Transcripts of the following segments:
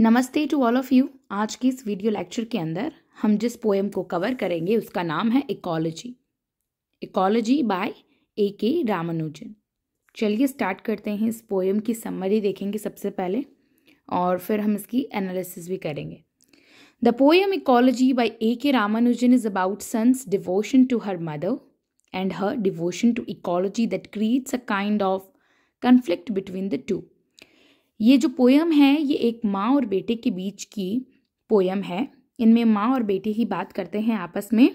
नमस्ते to all of you आज की इस वीडियो लेक्चर के अंदर हम जिस पोएम को कवर करेंगे उसका नाम है ecology ecology by A K Ramanujan चलिए स्टार्ट करते हैं इस पोएम की समरी देखेंगे सबसे पहले और फिर हम इसकी एनालिसिस भी करेंगे the poem ecology by A K Ramanujan is about son's devotion to her mother and her devotion to ecology that creates a kind of conflict between the two ये जो पोयम है ये एक माँ और बेटे के बीच की पोयम है इनमें माँ और बेटे ही बात करते हैं आपस में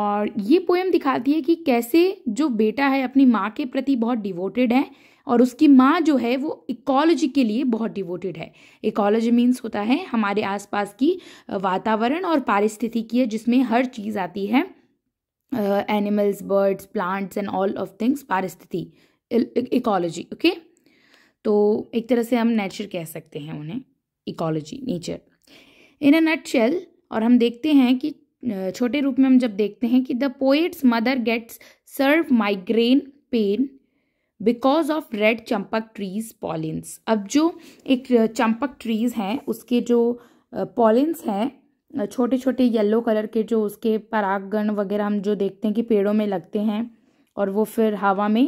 और ये पोयम दिखाती है कि कैसे जो बेटा है अपनी माँ के प्रति बहुत डिवोटेड है और उसकी माँ जो है वो इकोलॉजी के लिए बहुत डिवोटेड है इकोलॉजी मीन्स होता है हमारे आसपास की वातावरण और पारिस्थितिकीय जिसमें हर चीज़ आती है animals birds plants and all of things पारिस्थिति इकोलॉजी ओके तो एक तरह से हम नेचर कह सकते हैं उन्हें ecology nature in a nutshell और हम देखते हैं कि छोटे रूप में हम जब देखते हैं कि the poet's mother gets severe migraine pain because of red champak trees pollens अब जो एक चंपक ट्रीज हैं उसके जो पॉलिन्स हैं छोटे छोटे येलो कलर के जो उसके परागण वगैरह हम जो देखते हैं कि पेड़ों में लगते हैं और वो फिर हवा में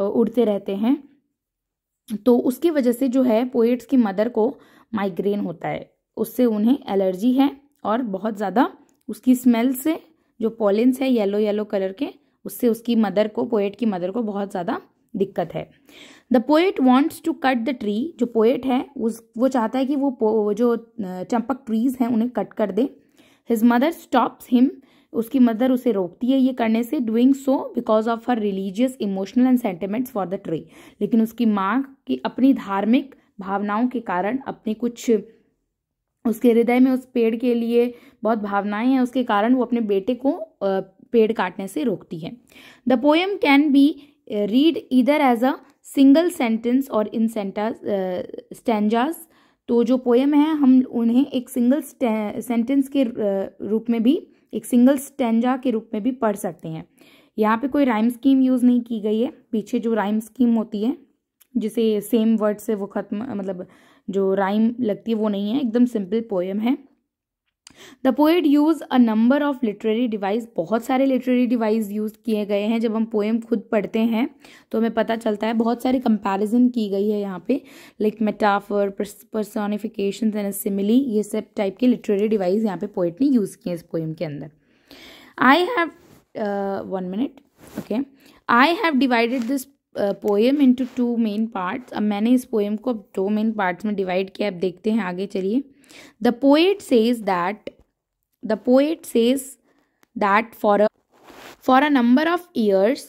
उड़ते रहते हैं तो उसकी वजह से जो है पोएट्स की मदर को माइग्रेन होता है उससे उन्हें एलर्जी है और बहुत ज़्यादा उसकी स्मेल से जो पॉलिन्स है येलो येलो कलर के उससे उसकी मदर को पोएट की मदर को बहुत ज़्यादा दिक्कत है the poet wants to cut the tree जो पोएट है उस वो चाहता है कि वो जो चंपक ट्रीज हैं उन्हें कट कर दे हिज मदर स्टॉप्स हिम उसकी मदर उसे रोकती है ये करने से doing so because of her religious emotional and sentiments for the tree लेकिन उसकी माँ की अपनी धार्मिक भावनाओं के कारण अपने कुछ उसके हृदय में उस पेड़ के लिए बहुत भावनाएं हैं उसके कारण वो अपने बेटे को पेड़ काटने से रोकती है the poem can be read either as a single sentence और इन स्टैंडाज तो जो पोएम है हम उन्हें एक सिंगल सेंटेंस के रूप में भी एक सिंगल स्टेंजा के रूप में भी पढ़ सकते हैं यहाँ पे कोई राइम स्कीम यूज़ नहीं की गई है पीछे जो राइम स्कीम होती है जिसे सेम वर्ड से वो ख़त्म मतलब जो राइम लगती है वो नहीं है एकदम सिंपल पोएम है the poet use a number of literary device बहुत सारे लिटरेरी डिवाइस यूज़ किए गए हैं जब हम पोएम खुद पढ़ते हैं तो हमें पता चलता है बहुत सारी कंपेरिजन की गई है यहाँ पे like metaphor personification and simile ये सब टाइप के लिटरेरी डिवाइस यहाँ पे पोइट ने यूज़ किए इस पोएम के अंदर I have one minute okay I have divided this poem into two main parts अब मैंने इस पोएम को अब दो मेन पार्ट्स में डिवाइड किया अब देखते हैं आगे चलिए The poet says that the poet says that for a for a number of years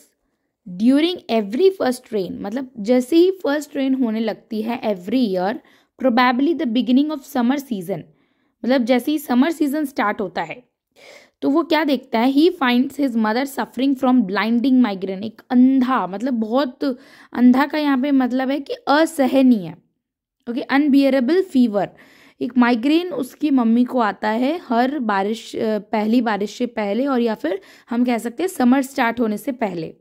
during every first train मतलब जैसे ही फर्स्ट ट्रेन होने लगती है every year probably the beginning of summer season मतलब जैसे ही समर सीजन स्टार्ट होता है तो वो क्या देखता है he finds his mother suffering from blinding migraine एक अंधा मतलब बहुत अंधा का यहाँ पे मतलब है कि असहनीय ओके अनबियरेबल फीवर एक माइग्रेन उसकी मम्मी को आता है हर बारिश पहली बारिश से पहले और या फिर हम कह सकते हैं समर स्टार्ट होने से पहले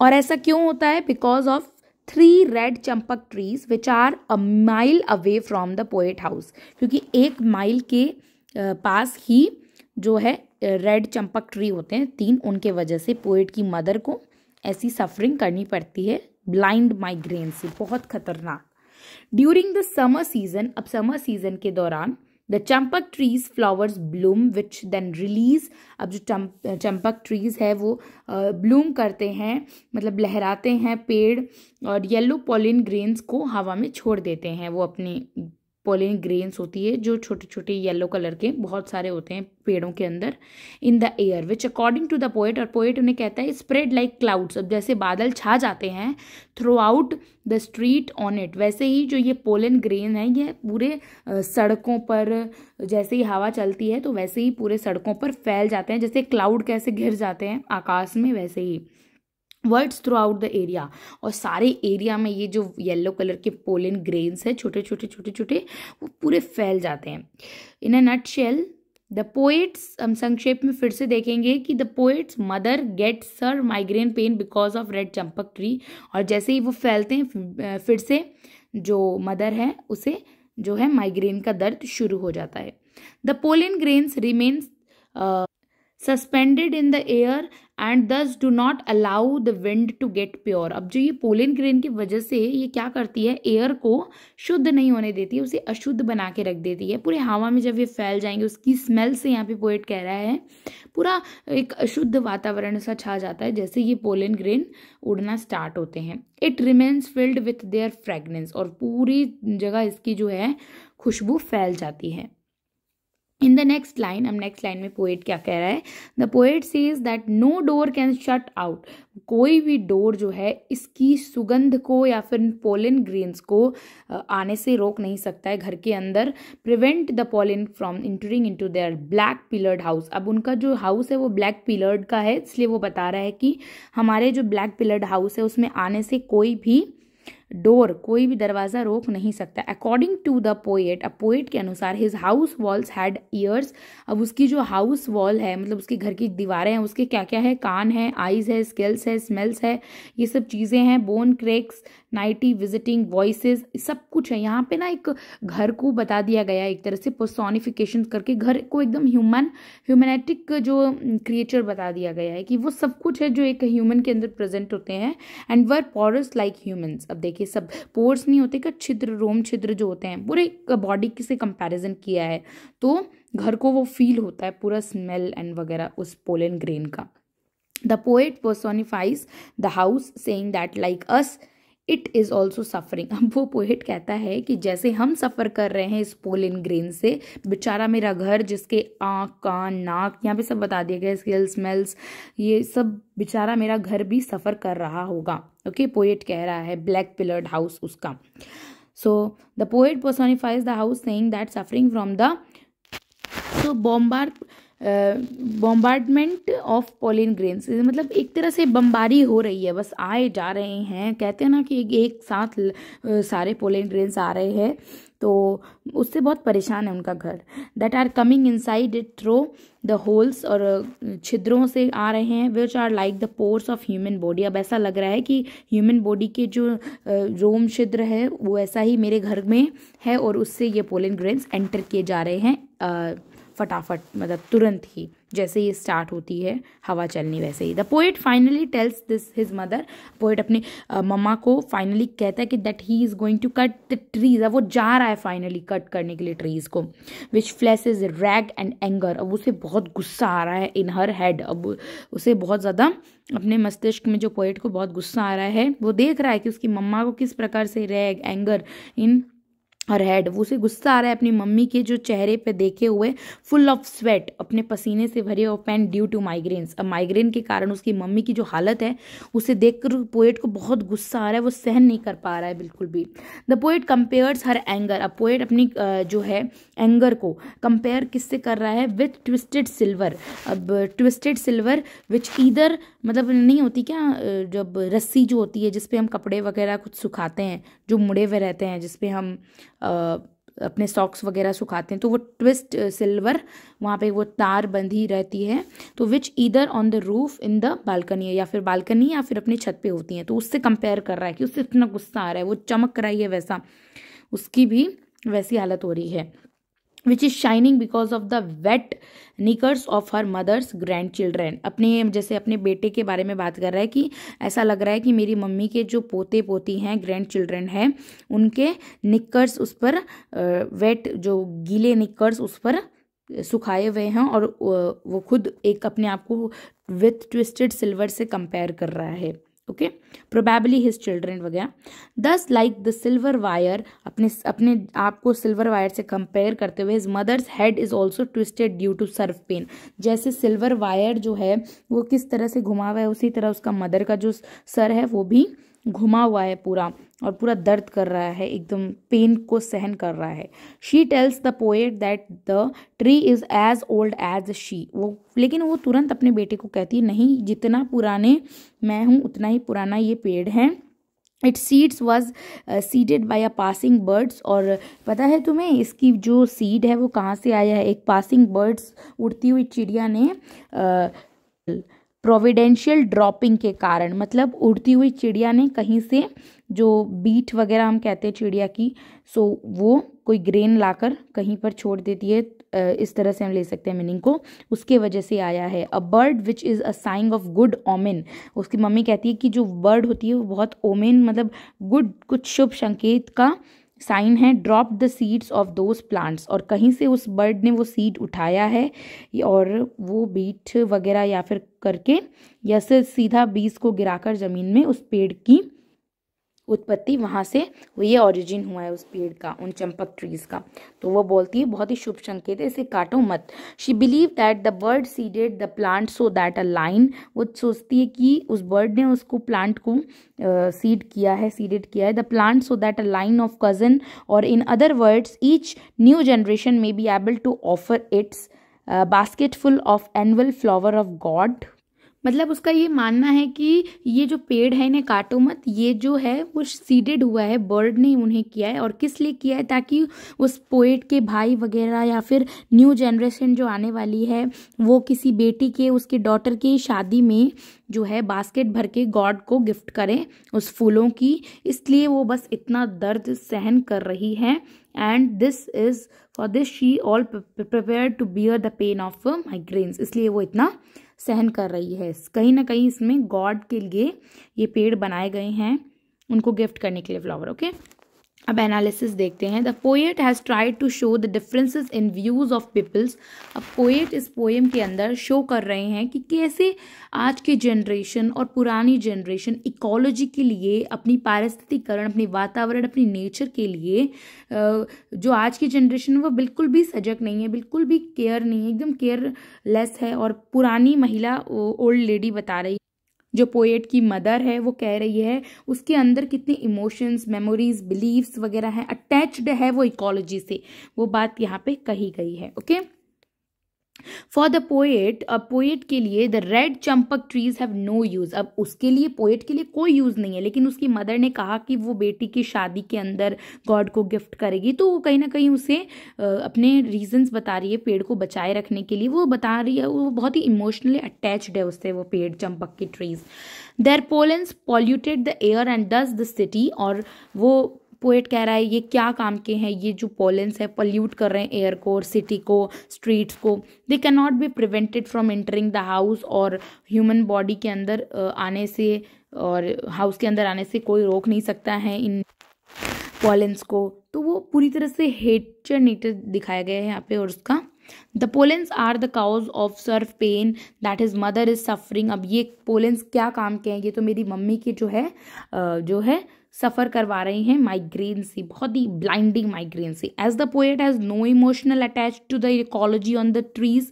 और ऐसा क्यों होता है because of three red champak trees which are a mile away from the poet house क्योंकि एक माइल के पास ही जो है रेड चंपक ट्री होते हैं तीन उनके वजह से पोएट की मदर को ऐसी सफरिंग करनी पड़ती है ब्लाइंड माइग्रेन से बहुत खतरनाक ड्यूरिंग द समर सीजन अब समर सीजन के दौरान the champak trees flowers bloom which then release अब जो चंपक ट्रीज है वो ब्लूम करते हैं मतलब लहराते हैं पेड़ और येलो पोलिन ग्रेन्स को हवा में छोड़ देते हैं वो अपने पोलिन ग्रेन्स होती है जो छोटे छोटे येलो कलर के बहुत सारे होते हैं पेड़ों के अंदर in the air which according to the poet और पोएट उन्हें कहता है स्प्रेड लाइक क्लाउड्स अब जैसे बादल छा जाते हैं throughout the street on it वैसे ही जो ये पोलिन ग्रेन है ये पूरे सड़कों पर जैसे ही हवा चलती है तो वैसे ही पूरे सड़कों पर फैल जाते हैं जैसे क्लाउड कैसे घिर जाते हैं आकाश में वैसे ही words throughout the area और सारे एरिया में ये जो येलो कलर के पोलिन ग्रेन्स है छोटे छोटे छोटे छोटे वो पूरे फैल जाते हैं in a nutshell the poet's हम संक्षेप में फिर से देखेंगे कि the poet's mother get severe migraine pain because of red champak tree और जैसे ही वो फैलते हैं फिर से जो मदर है उसे जो है माइग्रेन का दर्द शुरू हो जाता है the pollen grains remains suspended in the air and thus do not allow the wind to get pure अब जो ये पोलिन ग्रेन की वजह से ये क्या करती है एयर को शुद्ध नहीं होने देती है उसे अशुद्ध बना के रख देती है पूरे हवा में जब ये फैल जाएंगे उसकी स्मेल से यहाँ पे पोएट कह रहा है पूरा एक अशुद्ध वातावरण सा छा जाता है जैसे ये पोलिन ग्रेन उड़ना स्टार्ट होते हैं it remains filled with their fragrance और पूरी जगह इसकी जो है खुशबू फैल जाती है इन द नेक्स्ट लाइन हम नेक्स्ट लाइन में पोएट क्या कह रहा है the poet says that no door can shut out कोई भी डोर जो है इसकी सुगंध को या फिर पोलिन ग्रीन्स को आने से रोक नहीं सकता है घर के अंदर prevent the pollen from entering to their black pillared house अब उनका जो हाउस है वो ब्लैक पिलर्ड का है इसलिए वो बता रहा है कि हमारे जो ब्लैक पिलर्ड हाउस है उसमें आने से कोई भी डोर कोई भी दरवाज़ा रोक नहीं सकता according to the poet a poet के अनुसार his house walls had ears अब उसकी जो हाउस वॉल है मतलब उसके घर की दीवारें हैं उसके क्या क्या है कान है आइज़ है स्केल्स है स्मेल्स है ये सब चीज़ें हैं bone cracks nightly visiting voices सब कुछ है यहाँ पे ना एक घर को बता दिया गया एक तरह से पोस्टोनिफिकेशन करके घर को एकदम ह्यूमन ह्यूमनेटिक जो क्रिएचर बता दिया गया है कि वो सब कुछ है जो एक ह्यूमन के अंदर प्रेजेंट होते हैं and were porous like humans अब देखिए देखिए सब पोर्स नहीं होते क्या छिद्र रोम छिद्र जो होते हैं पूरे बॉडी से कंपैरिजन किया है तो घर को वो फील होता है पूरा स्मेल एंड वगैरह उस पोलन ग्रेन का the poet personifies the house saying that like us it is also suffering अब वो पोइट कहता है कि जैसे हम सफ़र कर रहे हैं इस पोल इन ग्रेन से बेचारा मेरा घर जिसके आँख कान नाक यहाँ पे सब बता दिया गया स्किल स्मेल्स ये सब बेचारा मेरा घर भी सफ़र कर रहा होगा ओके okay, पोएट कह रहा है ब्लैक पिलर्ड हाउस उसका so the poet personifies the house saying that suffering from the so bombard bombardment of pollen grains मतलब एक तरह से बम्बारी हो रही है बस आए जा रहे हैं कहते हैं ना कि एक साथ सारे पोलिन ग्रेन्स आ रहे हैं तो उससे बहुत परेशान है उनका घर that are coming inside it through the holes और छिद्रों से आ रहे हैं which are like the pores of human body अब ऐसा लग रहा है कि ह्यूमन बॉडी के जो रोम छिद्र है वो ऐसा ही मेरे घर में है और उससे ये पोलिन ग्रेन्स एंटर किए जा रहे हैं फटाफट मतलब तुरंत ही जैसे ही स्टार्ट होती है हवा चलनी वैसे ही the poet finally tells this his mother poet अपने मम्मा को फाइनली कहता है कि that he is going to cut the trees अब वो जा रहा है फाइनली कट करने के लिए ट्रीज को which flash is rag and anger अब उसे बहुत गुस्सा आ रहा है इन हर हेड अब उसे बहुत ज़्यादा अपने मस्तिष्क में जो पोइट को बहुत गुस्सा आ रहा है वो देख रहा है कि उसकी मम्मा को किस प्रकार से रैग एंगर इन और हेड उसे गुस्सा आ रहा है अपनी मम्मी के जो चेहरे पे देखे हुए फुल ऑफ स्वेट अपने पसीने से भरे और पैन ड्यू टू माइग्रेन्स अब माइग्रेन के कारण उसकी मम्मी की जो हालत है उसे देखकर पोएट को बहुत गुस्सा आ रहा है वो सहन नहीं कर पा रहा है बिल्कुल भी the poet compares her anger अब पोएट अपनी जो है एंगर को कंपेयर किससे कर रहा है विथ ट्विस्टेड सिल्वर अब ट्विस्टेड सिल्वर विच ईदर मतलब नहीं होती क्या जब रस्सी जो होती है जिसपे हम कपड़े वगैरह कुछ सुखाते हैं जो मुड़े हुए रहते हैं जिसपे हम अपने सॉक्स वगैरह सुखाते हैं तो वो ट्विस्ट सिल्वर वहाँ पे वो तार बंधी रहती है तो which either on the roof in the balcony या फिर बालकनी या फिर अपनी छत पे होती हैं तो उससे कंपेयर कर रहा है कि उससे इतना गुस्सा आ रहा है वो चमक रही है वैसा उसकी भी वैसी हालत हो रही है which is shining because of the wet knickers of her mother's grand children अपने जैसे अपने बेटे के बारे में बात कर रहा है कि ऐसा लग रहा है कि मेरी मम्मी के जो पोते पोती हैं ग्रैंड चिल्ड्रेन हैं उनके निकर्स उस पर वेट जो गीले निकर्स उस पर सुखाए हुए हैं और वो खुद एक अपने आप को विथ ट्विस्टेड सिल्वर से कंपेयर कर रहा है ओके प्रोबेबली हिज चिल्ड्रेन वगैरह दस लाइक द सिल्वर वायर अपने अपने आप को सिल्वर वायर से कंपेयर करते हुए his mother's head is also twisted due to severe pain जैसे सिल्वर वायर जो है वो किस तरह से घुमा हुआ है उसी तरह उसका मदर का जो सर है वो भी घुमा हुआ है पूरा और पूरा दर्द कर रहा है एकदम पेन को सहन कर रहा है she tells the poet that the tree is as old as she वो लेकिन वो तुरंत अपने बेटे को कहती है नहीं जितना पुराने मैं हूँ उतना ही पुराना ये पेड़ है it seeds was seeded by a passing birds और पता है तुम्हें इसकी जो सीड है वो कहाँ से आया है एक पासिंग बर्ड्स उड़ती हुई चिड़िया ने uh, प्रोविडेंशियल ड्रॉपिंग के कारण मतलब उड़ती हुई चिड़िया ने कहीं से जो बीट वगैरह हम कहते हैं चिड़िया की सो वो कोई ग्रेन लाकर कहीं पर छोड़ देती है इस तरह से हम ले सकते हैं मीनिंग को उसके वजह से आया है a bird which is a sign of good omen उसकी मम्मी कहती है कि जो बर्ड होती है वो बहुत ओमेन मतलब गुड कुछ शुभ संकेत का साइन है drop the seeds of those plants और कहीं से उस बर्ड ने वो सीड उठाया है और वो बीट वगैरह या फिर करके या सिर्फ सीधा बीज को गिराकर ज़मीन में उस पेड़ की उत्पत्ति वहाँ से ये ऑरिजिन हुआ है उस पेड़ का उन चंपक ट्रीज का तो वो बोलती है बहुत ही शुभ संकेत है इसे काटो मत she believe that the bird seeded the plant so that a line वो सोचती है कि उस बर्ड ने उसको प्लांट को सीड uh, किया है सीडेड किया है the plant so that a line of cousin और in other words each new generation may be able to offer its basket full of annual flower of god मतलब उसका ये मानना है कि ये जो पेड़ है इन्हें काटो मत ये जो है वो सीडेड हुआ है बर्ड ने उन्हें किया है और किस लिए किया है ताकि उस पोइट के भाई वगैरह या फिर न्यू जनरेशन जो आने वाली है वो किसी बेटी के उसके डॉटर की शादी में जो है बास्केट भर के गॉड को गिफ्ट करें उस फूलों की इसलिए वो बस इतना दर्द सहन कर रही है and this is for this she all prepare to bear the pain of migraines इसलिए वो इतना सहन कर रही है कहीं ना कहीं इसमें गॉड के लिए ये पेड़ बनाए गए हैं उनको गिफ्ट करने के लिए फ्लावर ओके अब एनालिसिस देखते हैं the poet has tried to show the differences in views of peoples अब पोएट इस पोएम के अंदर शो कर रहे हैं कि कैसे आज की जनरेशन और पुरानी जनरेशन इकोलॉजी के लिए अपनी पारिस्थितिकरण अपने वातावरण अपनी नेचर के लिए जो आज की जनरेशन वो बिल्कुल भी सजग नहीं है बिल्कुल भी केयर नहीं है एकदम केयरलेस है और पुरानी महिला ओल्ड लेडी बता रही जो पोएट की मदर है वो कह रही है उसके अंदर कितने इमोशंस मेमोरीज बिलीव्स वगैरह हैं अटैच्ड है वो इकोलॉजी से वो बात यहाँ पे कही गई है okay okay? For the poet a poet के लिए the red champak trees have no use अब उसके लिए पोएट के लिए कोई यूज नहीं है लेकिन उसकी मदर ने कहा कि वो बेटी की शादी के अंदर गॉड को गिफ्ट करेगी तो वो कहीं ना कहीं उसे अपने रीजन बता रही है पेड़ को बचाए रखने के लिए वो बता रही है वो बहुत ही इमोशनली अटैच्ड है उससे वो पेड़ चंपक की trees their pollens polluted the air and dust the city और वो पोएट कह रहा है ये क्या काम के हैं ये जो पोलेंस है पल्यूट कर रहे हैं एयर को और सिटी को स्ट्रीट्स को they can not be prevented from entering the house और ह्यूमन बॉडी के अंदर आने से और हाउस के अंदर आने से कोई रोक नहीं सकता है इन पॉलेंस को तो वो पूरी तरह से हेटर नेटर दिखाया गया है यहाँ पे और उसका the pollens are the cause of severe pain that his mother is suffering अब ये पोलेंस क्या काम के हैं ये तो मेरी मम्मी की जो है जो है सफ़र करवा रही हैं माइग्रेन से बहुत ही ब्लाइंडिंग माइग्रेन से as the poet has no emotional attach to the ecology on the trees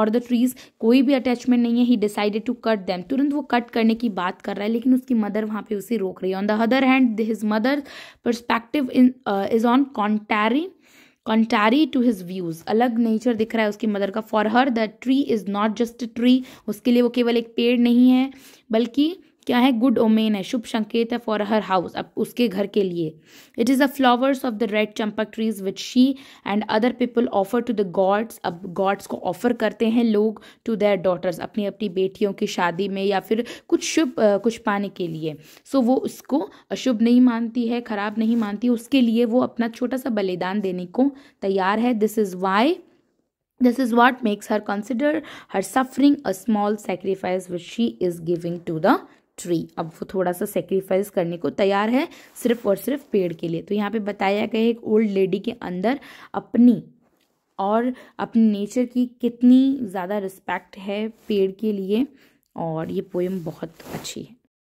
और द ट्रीज़ कोई भी अटैचमेंट नहीं है he decided to cut them तुरंत वो कट करने की बात कर रहा है लेकिन उसकी मदर वहाँ पे उसे रोक रही है on the other hand his mother perspective in is on countering contrary to his views अलग नेचर दिख रहा है उसकी मदर का for her the tree is not just tree उसके लिए वो केवल एक पेड़ नहीं है बल्कि क्या है गुड ओमेन है शुभ संकेत है फॉर हर हाउस अब उसके घर के लिए it is the flowers of the red champak trees which she and other people offer to the gods अब गॉड्स को ऑफर करते हैं लोग टू देयर डॉटर्स अपनी अपनी बेटियों की शादी में या फिर कुछ शुभ कुछ पाने के लिए सो so, वो उसको अशुभ नहीं मानती है ख़राब नहीं मानती उसके लिए वो अपना छोटा सा बलिदान देने को तैयार है this is why This is what makes her consider her suffering a small sacrifice which she is giving to the tree अब वो थोड़ा सा सेक्रीफाइस करने को तैयार है सिर्फ और सिर्फ पेड़ के लिए तो यहाँ पे बताया गया एक ओल्ड लेडी के अंदर अपनी और अपने नेचर की कितनी ज़्यादा रिस्पेक्ट है पेड़ के लिए और ये पोएम बहुत अच्छी है